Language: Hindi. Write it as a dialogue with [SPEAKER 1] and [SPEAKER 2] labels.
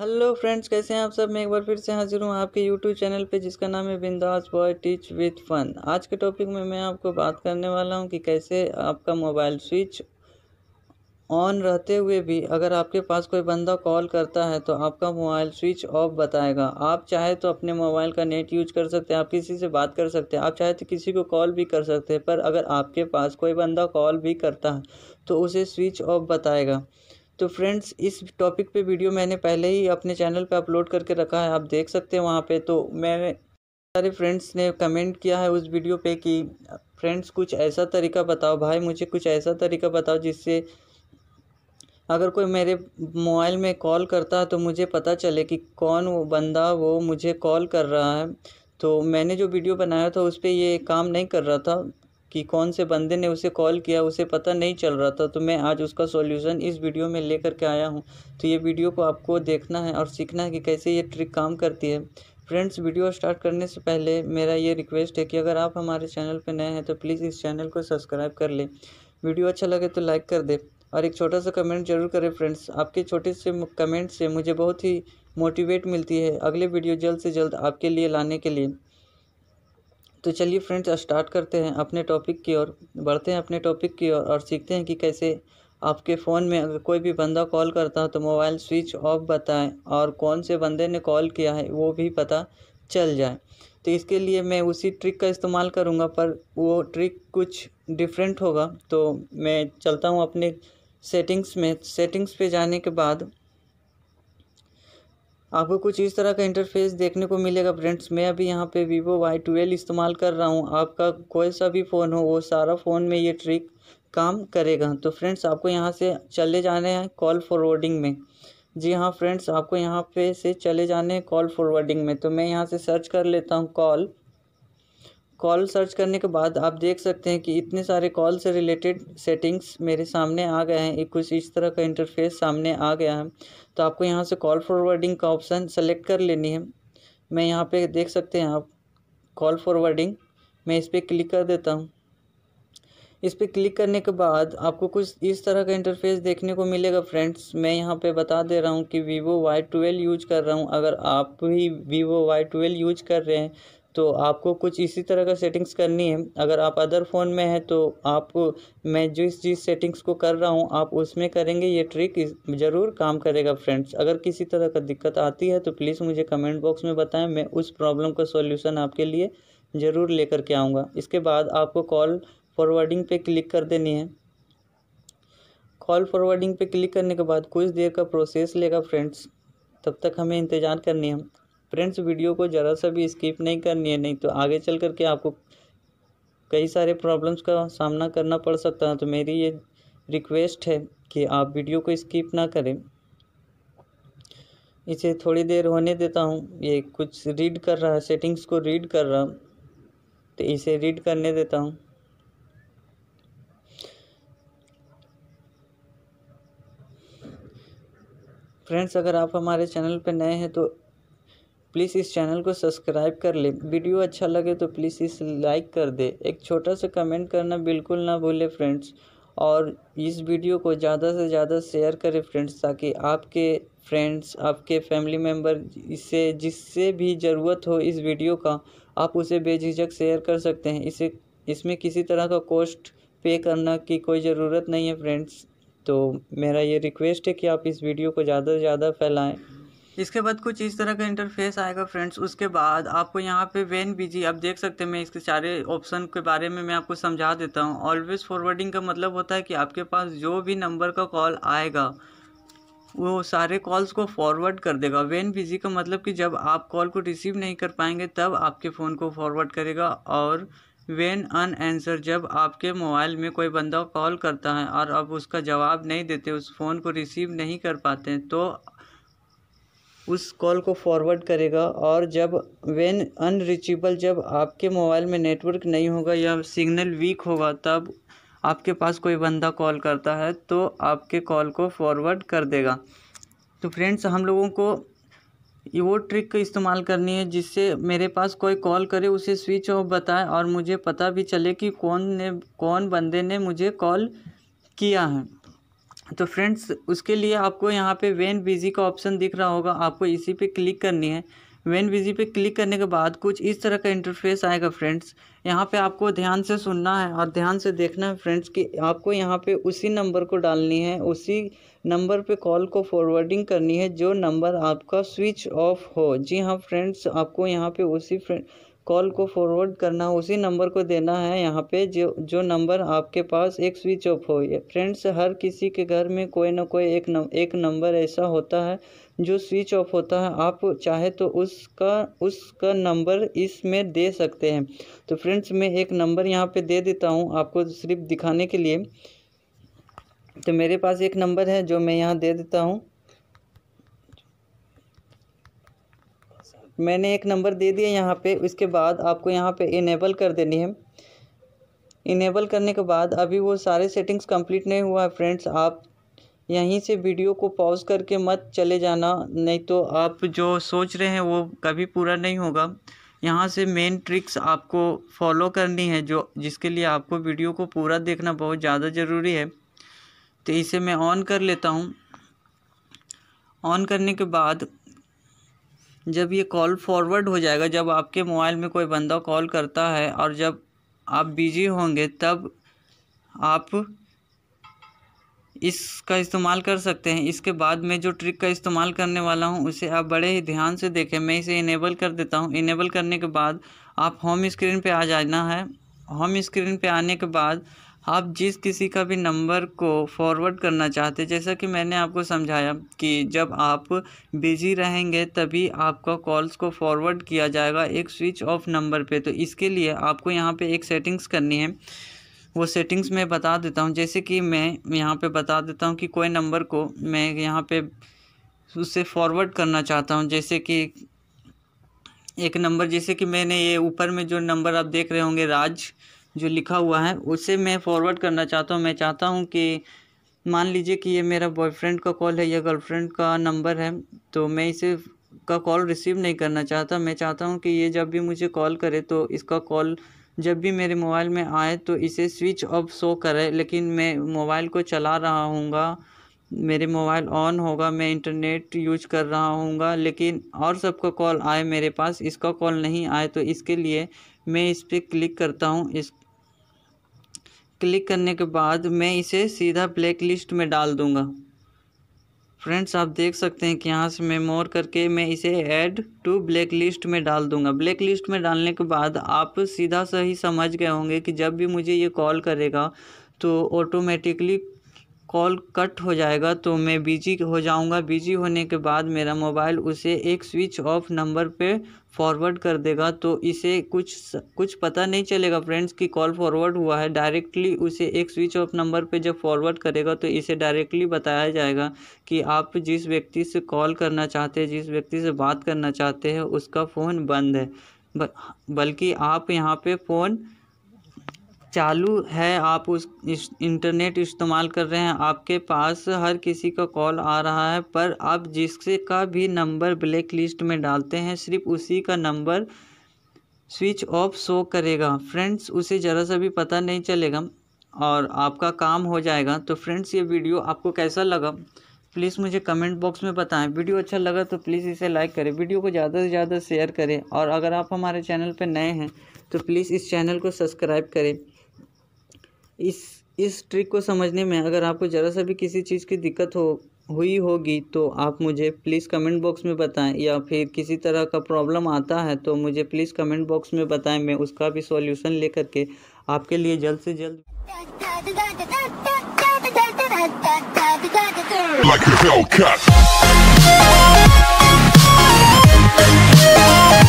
[SPEAKER 1] हेलो फ्रेंड्स कैसे हैं आप सब मैं एक बार फिर से हाजिर हूँ आपके यूट्यूब चैनल पे जिसका नाम है बिंदास बॉय टीच विथ फन आज के टॉपिक में मैं आपको बात करने वाला हूँ कि कैसे आपका मोबाइल स्विच ऑन रहते हुए भी अगर आपके पास कोई बंदा कॉल करता है तो आपका मोबाइल स्विच ऑफ बताएगा आप चाहे तो अपने मोबाइल का नेट यूज कर सकते हैं आप किसी से बात कर सकते हैं आप चाहे तो किसी को कॉल भी कर सकते हैं पर अगर आपके पास कोई बंदा कॉल भी करता है तो उसे स्विच ऑफ बताएगा तो फ्रेंड्स इस टॉपिक पे वीडियो मैंने पहले ही अपने चैनल पे अपलोड करके रखा है आप देख सकते हैं वहाँ पे तो मैं सारे फ्रेंड्स ने कमेंट किया है उस वीडियो पे कि फ्रेंड्स कुछ ऐसा तरीका बताओ भाई मुझे कुछ ऐसा तरीका बताओ जिससे अगर कोई मेरे मोबाइल में कॉल करता है तो मुझे पता चले कि कौन वो बंदा वो मुझे कॉल कर रहा है तो मैंने जो वीडियो बनाया था उस पर ये काम नहीं कर रहा था कि कौन से बंदे ने उसे कॉल किया उसे पता नहीं चल रहा था तो मैं आज उसका सॉल्यूशन इस वीडियो में लेकर के आया हूँ तो ये वीडियो को आपको देखना है और सीखना है कि कैसे ये ट्रिक काम करती है फ्रेंड्स वीडियो स्टार्ट करने से पहले मेरा ये रिक्वेस्ट है कि अगर आप हमारे चैनल पर नए हैं तो प्लीज़ इस चैनल को सब्सक्राइब कर लें वीडियो अच्छा लगे तो लाइक कर दें और एक छोटा सा कमेंट जरूर करें फ्रेंड्स आपके छोटे से कमेंट से मुझे बहुत ही मोटिवेट मिलती है अगले वीडियो जल्द से जल्द आपके लिए लाने के लिए तो चलिए फ्रेंड्स स्टार्ट करते हैं अपने टॉपिक की ओर बढ़ते हैं अपने टॉपिक की ओर और, सीखते हैं कि कैसे आपके फ़ोन में अगर कोई भी बंदा कॉल करता है तो मोबाइल स्विच ऑफ बताएं और कौन से बंदे ने कॉल किया है वो भी पता चल जाए तो इसके लिए मैं उसी ट्रिक का इस्तेमाल करूँगा पर वो ट्रिक कुछ डिफरेंट होगा तो मैं चलता हूँ अपने सेटिंग्स में सेटिंग्स पे जाने के बाद आपको कुछ इस तरह का इंटरफेस देखने को मिलेगा फ्रेंड्स मैं अभी यहाँ पे वीवो वाई ट्वेल्व इस्तेमाल कर रहा हूँ आपका कोई सा भी फ़ोन हो वो सारा फ़ोन में ये ट्रिक काम करेगा तो फ्रेंड्स आपको यहाँ से चले जाने हैं कॉल फॉरवर्डिंग में जी हाँ फ्रेंड्स आपको यहाँ पे से चले जाने हैं कॉल फॉरवर्डिंग में तो मैं यहाँ से सर्च कर लेता हूँ कॉल कॉल सर्च करने के बाद आप देख सकते हैं कि इतने सारे कॉल से रिलेटेड सेटिंग्स मेरे सामने आ गए हैं एक कुछ इस तरह का इंटरफेस सामने आ गया है तो आपको यहाँ से कॉल फॉरवर्डिंग का ऑप्शन सेलेक्ट कर लेनी है मैं यहाँ पे देख सकते हैं आप कॉल फॉरवर्डिंग मैं इस पर क्लिक कर देता हूँ इस पर क्लिक करने के बाद आपको कुछ इस तरह का इंटरफेस देखने को मिलेगा फ्रेंड्स मैं यहाँ पे बता दे रहा हूँ कि वीवो वाई ट्वेल्व यूज कर रहा हूँ अगर आप भी वीवो वाई ट्वेल्व यूज कर रहे हैं तो आपको कुछ इसी तरह का सेटिंग्स करनी है अगर आप अदर फ़ोन में हैं तो आपको मैं जिस चीज सेटिंग्स को कर रहा हूँ आप उसमें करेंगे ये ट्रिक ज़रूर काम करेगा फ्रेंड्स अगर किसी तरह का दिक्कत आती है तो प्लीज़ मुझे कमेंट बॉक्स में बताएं मैं उस प्रॉब्लम का सॉल्यूशन आपके लिए ज़रूर लेकर के आऊँगा इसके बाद आपको कॉल फॉरवर्डिंग पे क्लिक कर देनी है कॉल फॉरवर्डिंग पे क्लिक करने के बाद कुछ देर का प्रोसेस लेगा फ्रेंड्स तब तक हमें इंतज़ार करनी है फ्रेंड्स वीडियो को ज़रा सा भी स्किप नहीं करनी है नहीं तो आगे चल करके आपको कई सारे प्रॉब्लम्स का सामना करना पड़ सकता है तो मेरी ये रिक्वेस्ट है कि आप वीडियो को स्किप ना करें इसे थोड़ी देर होने देता हूँ ये कुछ रीड कर रहा है सेटिंग्स को रीड कर रहा हूँ तो इसे रीड करने देता हूँ फ्रेंड्स अगर आप हमारे चैनल पर नए हैं तो प्लीज़ इस चैनल को सब्सक्राइब कर ले वीडियो अच्छा लगे तो प्लीज़ इस लाइक कर दे एक छोटा सा कमेंट करना बिल्कुल ना भूले फ्रेंड्स और इस वीडियो को ज़्यादा से ज़्यादा शेयर करें फ्रेंड्स ताकि आपके फ्रेंड्स आपके फैमिली मेम्बर इससे जिससे भी ज़रूरत हो इस वीडियो का आप उसे बेझिझक शेयर कर सकते हैं इसे इसमें किसी तरह का कॉस्ट पे करना की कोई ज़रूरत नहीं है फ्रेंड्स तो मेरा ये रिक्वेस्ट है कि आप इस वीडियो को ज़्यादा से ज़्यादा फैलाएं इसके बाद कुछ इस तरह का इंटरफेस आएगा फ्रेंड्स उसके बाद आपको यहाँ पे वेन बिजी आप देख सकते हैं मैं इसके सारे ऑप्शन के बारे में मैं आपको समझा देता हूँ ऑलवेज फॉरवर्डिंग का मतलब होता है कि आपके पास जो भी नंबर का कॉल आएगा वो सारे कॉल्स को फॉरवर्ड कर देगा वेन बिजी का मतलब कि जब आप कॉल को रिसीव नहीं कर पाएंगे तब आपके फ़ोन को फॉरवर्ड करेगा और वेन अन आंसर जब आपके मोबाइल में कोई बंदा कॉल करता है और अब उसका जवाब नहीं देते उस फ़ोन को रिसीव नहीं कर पाते तो उस कॉल को फॉरवर्ड करेगा और जब वेन अनरीचेबल जब आपके मोबाइल में नेटवर्क नहीं होगा या सिग्नल वीक होगा तब आपके पास कोई बंदा कॉल करता है तो आपके कॉल को फॉरवर्ड कर देगा तो फ्रेंड्स हम लोगों को वो ट्रिक का इस्तेमाल करनी है जिससे मेरे पास कोई कॉल करे उसे स्विच ऑफ बताए और मुझे पता भी चले कि कौन ने कौन बंदे ने मुझे कॉल किया है तो फ्रेंड्स उसके लिए आपको यहाँ पे वेन बिजी का ऑप्शन दिख रहा होगा आपको इसी पे क्लिक करनी है वेन बिजी पे क्लिक करने के बाद कुछ इस तरह का इंटरफेस आएगा फ्रेंड्स यहाँ पे आपको ध्यान से सुनना है और ध्यान से देखना है फ्रेंड्स कि आपको यहाँ पे उसी नंबर को डालनी है उसी नंबर पे कॉल को फॉरवर्डिंग करनी है जो नंबर आपका स्विच ऑफ हो जी हाँ फ्रेंड्स आपको यहाँ पे उसी फ्रेंड कॉल को फॉरवर्ड करना उसी नंबर को देना है यहाँ पे जो जो नंबर आपके पास एक स्विच ऑफ हो फ्रेंड्स हर किसी के घर में कोई ना कोई एक नम, एक नंबर ऐसा होता है जो स्विच ऑफ होता है आप चाहे तो उसका उसका नंबर इसमें दे सकते हैं तो फ्रेंड्स मैं एक नंबर यहाँ पे दे देता हूँ आपको सिर्फ दिखाने के लिए तो मेरे पास एक नंबर है जो मैं यहाँ दे देता हूँ मैंने एक नंबर दे दिया यहाँ पे उसके बाद आपको यहाँ पे इनेबल कर देनी है इनेबल करने के बाद अभी वो सारे सेटिंग्स कंप्लीट नहीं हुआ है फ्रेंड्स आप यहीं से वीडियो को पॉज करके मत चले जाना नहीं तो आप जो सोच रहे हैं वो कभी पूरा नहीं होगा यहाँ से मेन ट्रिक्स आपको फॉलो करनी है जो जिसके लिए आपको वीडियो को पूरा देखना बहुत ज़्यादा ज़रूरी है तो इसे मैं ऑन कर लेता हूँ ऑन करने के बाद जब ये कॉल फॉरवर्ड हो जाएगा जब आपके मोबाइल में कोई बंदा कॉल करता है और जब आप बिजी होंगे तब आप इसका इस्तेमाल कर सकते हैं इसके बाद में जो ट्रिक का इस्तेमाल करने वाला हूँ उसे आप बड़े ही ध्यान से देखें मैं इसे इनेबल कर देता हूँ इनेबल करने के बाद आप होम स्क्रीन पे आ जाना है होम स्क्रीन पे आने के बाद आप जिस किसी का भी नंबर को फॉरवर्ड करना चाहते हैं जैसा कि मैंने आपको समझाया कि जब आप बिज़ी रहेंगे तभी आपका कॉल्स को फॉरवर्ड किया जाएगा एक स्विच ऑफ नंबर पे तो इसके लिए आपको यहाँ पे एक सेटिंग्स करनी है वो सेटिंग्स मैं बता देता हूँ जैसे कि मैं यहाँ पे बता देता हूँ कि कोई नंबर को मैं यहाँ पर उससे फॉरवर्ड करना चाहता हूँ जैसे कि एक नंबर जैसे कि मैंने ये ऊपर में जो नंबर आप देख रहे होंगे राज जो लिखा हुआ है उसे मैं फॉरवर्ड करना चाहता हूँ मैं चाहता हूँ कि मान लीजिए कि ये मेरा बॉयफ्रेंड का कॉल है या गर्लफ्रेंड का नंबर है तो मैं इसे का कॉल रिसीव नहीं करना चाहता मैं चाहता हूँ कि ये जब भी मुझे कॉल करे तो इसका कॉल जब भी मेरे मोबाइल में आए तो इसे स्विच ऑफ शो करे लेकिन मैं मोबाइल को चला रहा हूँ मेरे मोबाइल ऑन होगा मैं इंटरनेट यूज कर रहा हूँ लेकिन और सबका कॉल आए मेरे पास इसका कॉल नहीं आए तो इसके लिए मैं इस पर क्लिक करता हूँ इस क्लिक करने के बाद मैं इसे सीधा ब्लैक लिस्ट में डाल दूँगा फ्रेंड्स आप देख सकते हैं कि यहाँ से मैं मोर करके मैं इसे ऐड टू ब्लैक लिस्ट में डाल दूंगा ब्लैक लिस्ट में डालने के बाद आप सीधा सा ही समझ गए होंगे कि जब भी मुझे ये कॉल करेगा तो ऑटोमेटिकली कॉल कट हो जाएगा तो मैं बिजी हो जाऊंगा बिजी होने के बाद मेरा मोबाइल उसे एक स्विच ऑफ नंबर पे फॉरवर्ड कर देगा तो इसे कुछ कुछ पता नहीं चलेगा फ्रेंड्स कि कॉल फॉरवर्ड हुआ है डायरेक्टली उसे एक स्विच ऑफ नंबर पे जब फॉरवर्ड करेगा तो इसे डायरेक्टली बताया जाएगा कि आप जिस व्यक्ति से कॉल करना चाहते हैं जिस व्यक्ति से बात करना चाहते हैं उसका फ़ोन बंद है बल्कि आप यहाँ पे फ़ोन चालू है आप उस इंटरनेट इस्तेमाल कर रहे हैं आपके पास हर किसी का कॉल आ रहा है पर आप जिससे का भी नंबर ब्लैक लिस्ट में डालते हैं सिर्फ उसी का नंबर स्विच ऑफ शो करेगा फ्रेंड्स उसे ज़रा सा भी पता नहीं चलेगा और आपका काम हो जाएगा तो फ्रेंड्स ये वीडियो आपको कैसा लगा प्लीज़ मुझे कमेंट बॉक्स में बताएं वीडियो अच्छा लगा तो प्लीज़ इसे लाइक करें वीडियो को ज़्यादा से ज़्यादा शेयर करें और अगर आप हमारे चैनल पर नए हैं तो प्लीज़ इस चैनल को सब्सक्राइब करें इस इस ट्रिक को समझने में अगर आपको ज़रा सा भी किसी चीज़ की दिक्कत हो हुई होगी तो आप मुझे प्लीज़ कमेंट बॉक्स में बताएं या फिर किसी तरह का प्रॉब्लम आता है तो मुझे प्लीज़ कमेंट बॉक्स में बताएं मैं उसका भी सॉल्यूशन लेकर के आपके लिए जल्द से जल्द like